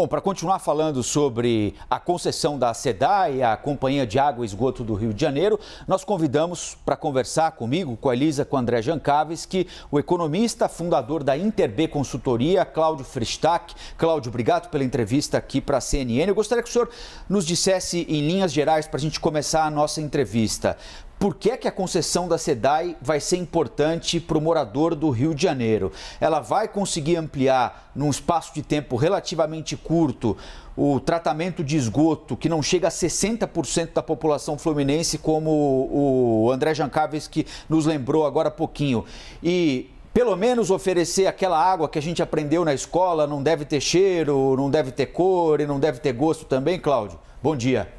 Bom, para continuar falando sobre a concessão da SEDAI, a Companhia de Água e Esgoto do Rio de Janeiro, nós convidamos para conversar comigo, com a Elisa, com o André Jancaves, que o economista fundador da Interb Consultoria, Cláudio Fristac. Cláudio, obrigado pela entrevista aqui para a CNN. Eu gostaria que o senhor nos dissesse, em linhas gerais, para a gente começar a nossa entrevista, por que, é que a concessão da SEDAI vai ser importante para o morador do Rio de Janeiro? Ela vai conseguir ampliar, num espaço de tempo relativamente curto, o tratamento de esgoto, que não chega a 60% da população fluminense, como o André Jancaves que nos lembrou agora há pouquinho. E pelo menos oferecer aquela água que a gente aprendeu na escola, não deve ter cheiro, não deve ter cor e não deve ter gosto também, Cláudio? Bom dia.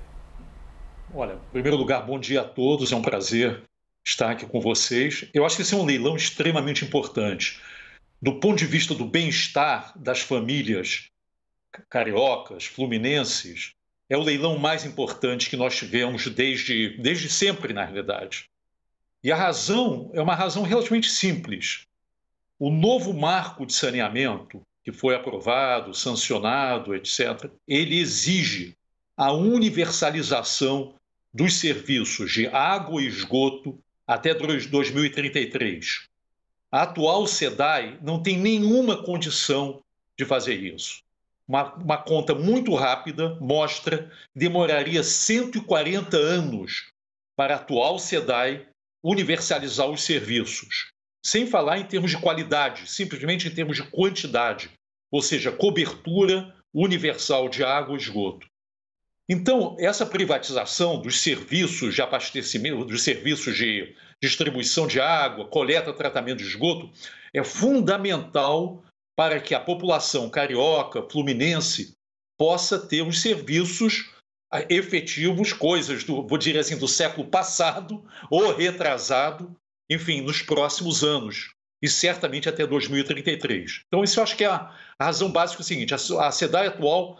Olha, em primeiro lugar, bom dia a todos, é um prazer estar aqui com vocês. Eu acho que esse é um leilão extremamente importante. Do ponto de vista do bem-estar das famílias cariocas, fluminenses, é o leilão mais importante que nós tivemos desde, desde sempre, na realidade. E a razão é uma razão relativamente simples. O novo marco de saneamento, que foi aprovado, sancionado, etc., ele exige a universalização dos serviços de água e esgoto até 2033. A atual SEDAI não tem nenhuma condição de fazer isso. Uma, uma, conta muito rápida mostra que demoraria 140 anos para a atual SEDAI universalizar os serviços, sem falar em termos de qualidade, simplesmente em termos de quantidade, ou seja, cobertura universal de água e esgoto. Então, essa privatização dos serviços de abastecimento, dos serviços de distribuição de água, coleta, tratamento de esgoto, é fundamental para que a população carioca, fluminense, possa ter os serviços ah, efetivos, coisas do, vou dizer assim, do século passado ou retrasado, enfim, nos próximos anos e certamente até 2033. Então, isso eu acho que é a razão básica é o seguinte: a SEDAI atual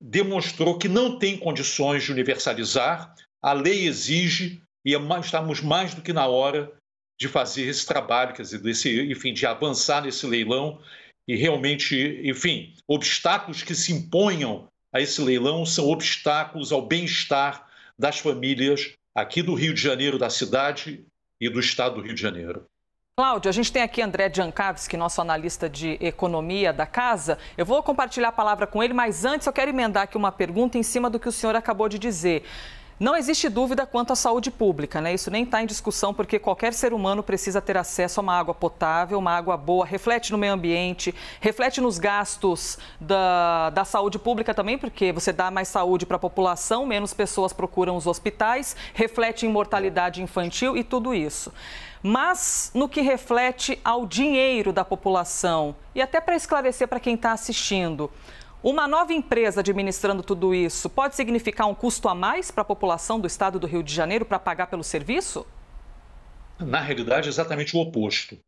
demonstrou que não tem condições de universalizar, a lei exige, e é estamos mais do que na hora de fazer esse trabalho, quer dizer, desse, enfim, de avançar nesse leilão e realmente, enfim, obstáculos que se imponham a esse leilão são obstáculos ao bem-estar das famílias aqui do Rio de Janeiro, da cidade e do estado do Rio de Janeiro. Cláudio, a gente tem aqui André que nosso analista de economia da casa. Eu vou compartilhar a palavra com ele, mas antes eu quero emendar aqui uma pergunta em cima do que o senhor acabou de dizer. Não existe dúvida quanto à saúde pública, né? Isso nem está em discussão, porque qualquer ser humano precisa ter acesso a uma água potável, uma água boa, reflete no meio ambiente, reflete nos gastos da, da saúde pública também, porque você dá mais saúde para a população, menos pessoas procuram os hospitais, reflete em mortalidade infantil e tudo isso. Mas no que reflete ao dinheiro da população, e até para esclarecer para quem está assistindo, uma nova empresa administrando tudo isso pode significar um custo a mais para a população do estado do Rio de Janeiro para pagar pelo serviço? Na realidade, é exatamente o oposto.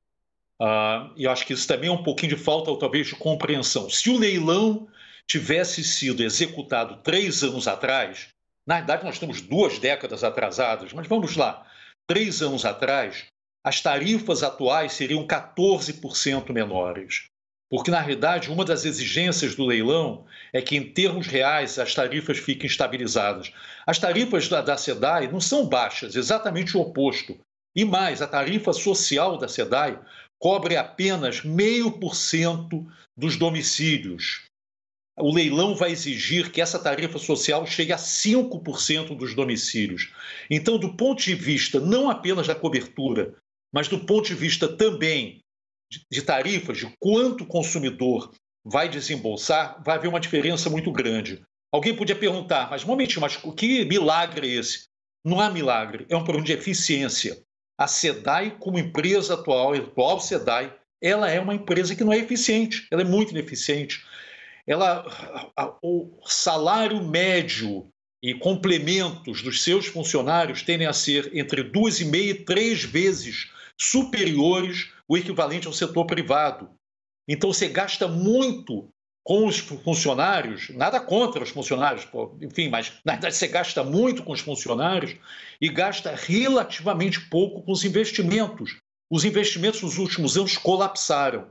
Ah, e acho que isso também é um pouquinho de falta, talvez, de compreensão. Se o leilão tivesse sido executado três anos atrás, na verdade nós estamos duas décadas atrasadas, mas vamos lá, três anos atrás, as tarifas atuais seriam 14% menores. Porque, na realidade, uma das exigências do leilão é que, em termos reais, as tarifas fiquem estabilizadas. As tarifas da, da SEDAI não são baixas, exatamente o oposto. E mais, a tarifa social da SEDAI cobre apenas 0,5% dos domicílios. O leilão vai exigir que essa tarifa social chegue a 5% dos domicílios. Então, do ponto de vista não apenas da cobertura, mas do ponto de vista também de tarifas, de quanto o consumidor vai desembolsar, vai haver uma diferença muito grande. Alguém podia perguntar, mas um momento, mas que milagre é esse? Não há milagre, é um problema de eficiência. A SEDAI, como empresa atual, a atual SEDAI, ela é uma empresa que não é eficiente, ela é muito ineficiente. Ela, a, a, o salário médio e complementos dos seus funcionários tendem a ser entre duas e meia e três vezes superiores o equivalente ao setor privado. Então você gasta muito com os funcionários, nada contra os funcionários, enfim, mas na verdade você gasta muito com os funcionários e gasta relativamente pouco com os investimentos. Os investimentos nos últimos anos colapsaram.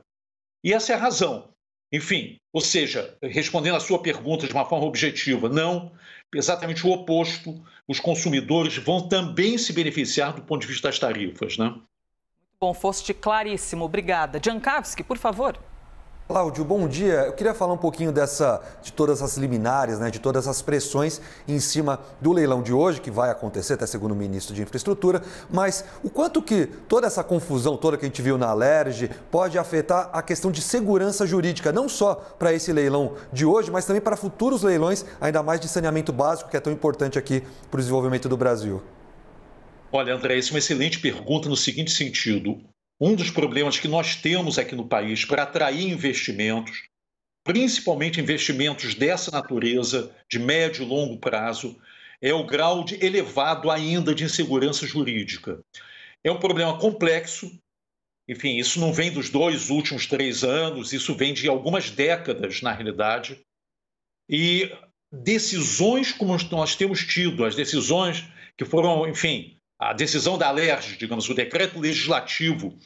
E essa é a razão. Enfim, ou seja, respondendo à sua pergunta de uma forma objetiva, não, exatamente o oposto, os consumidores vão também se beneficiar do ponto de vista das tarifas, né? Bom, foste claríssimo. Obrigada. Jankowski, por favor. Cláudio, bom dia. Eu queria falar um pouquinho dessa, de todas as liminares, né, de todas as pressões em cima do leilão de hoje, que vai acontecer até segundo o ministro de Infraestrutura, mas o quanto que toda essa confusão toda que a gente viu na Alerj pode afetar a questão de segurança jurídica, não só para esse leilão de hoje, mas também para futuros leilões, ainda mais de saneamento básico, que é tão importante aqui para o desenvolvimento do Brasil. Olha, André, isso é uma excelente pergunta no seguinte sentido. Um dos problemas que nós temos aqui no país para atrair investimentos, principalmente investimentos dessa natureza, de médio e longo prazo, é o grau de elevado ainda de insegurança jurídica. É um problema complexo, enfim, isso não vem dos dois últimos três anos, isso vem de algumas décadas, na realidade. E decisões como nós temos tido, as decisões que foram, enfim, a decisão da LERJ, digamos, o decreto legislativo,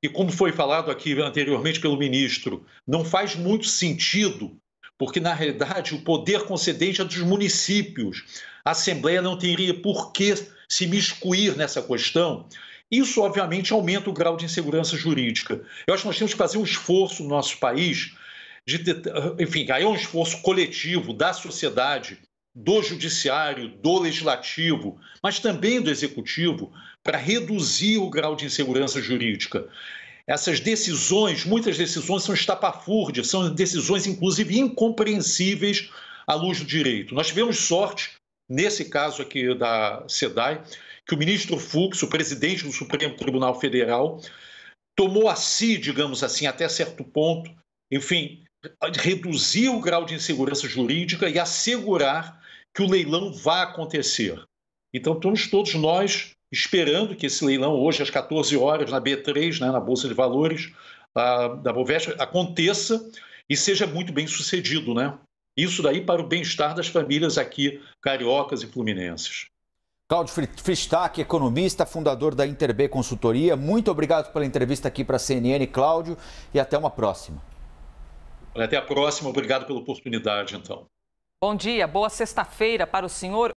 e como foi falado aqui anteriormente pelo ministro, não faz muito sentido, porque na realidade o poder concedente é dos municípios. A Assembleia não teria por que se miscuir nessa questão. Isso, obviamente, aumenta o grau de insegurança jurídica. Eu acho que nós temos que fazer um esforço no nosso país de, enfim, aí é um esforço coletivo da sociedade, do judiciário, do legislativo, mas também do executivo, para reduzir o grau de insegurança jurídica. Essas decisões, muitas decisões são estapafúrdias, são decisões inclusive incompreensíveis à luz do direito. Nós tivemos sorte, nesse caso aqui da SEDAI, que o ministro Fux, o presidente do Supremo Tribunal Federal, tomou a si, digamos assim, até certo ponto, enfim, reduzir o grau de insegurança jurídica e assegurar que o leilão vá acontecer. Então, estamos todos nós esperando que esse leilão, hoje às 14 horas, na B3, né, na Bolsa de Valores a, da Bovespa, aconteça e seja muito bem sucedido. Né? Isso daí para o bem-estar das famílias aqui, cariocas e fluminenses. Claudio Fristac, economista, fundador da Interb Consultoria, muito obrigado pela entrevista aqui para a CNN, Cláudio, e até uma próxima. Até a próxima. Obrigado pela oportunidade, então. Bom dia, boa sexta-feira para o senhor.